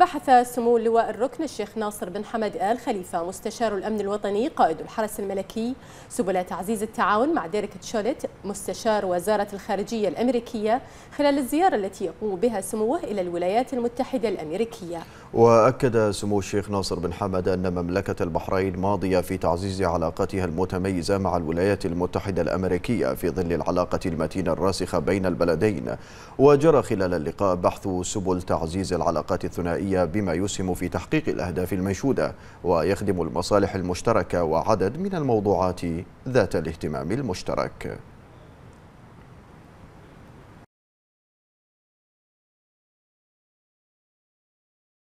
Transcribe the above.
بحث سمو اللواء الركن الشيخ ناصر بن حمد آل خليفة مستشار الأمن الوطني قائد الحرس الملكي سبل تعزيز التعاون مع ديريك تشولت مستشار وزارة الخارجية الأمريكية خلال الزيارة التي يقوم بها سموه إلى الولايات المتحدة الأمريكية وأكد سمو الشيخ ناصر بن حمد أن مملكة البحرين ماضية في تعزيز علاقتها المتميزة مع الولايات المتحدة الأمريكية في ظل العلاقة المتينة الراسخة بين البلدين وجرى خلال اللقاء بحث سبل تعزيز العلاقات الثنائية الغذائية بما يسهم في تحقيق الأهداف المنشودة ويخدم المصالح المشتركة وعدد من الموضوعات ذات الاهتمام المشترك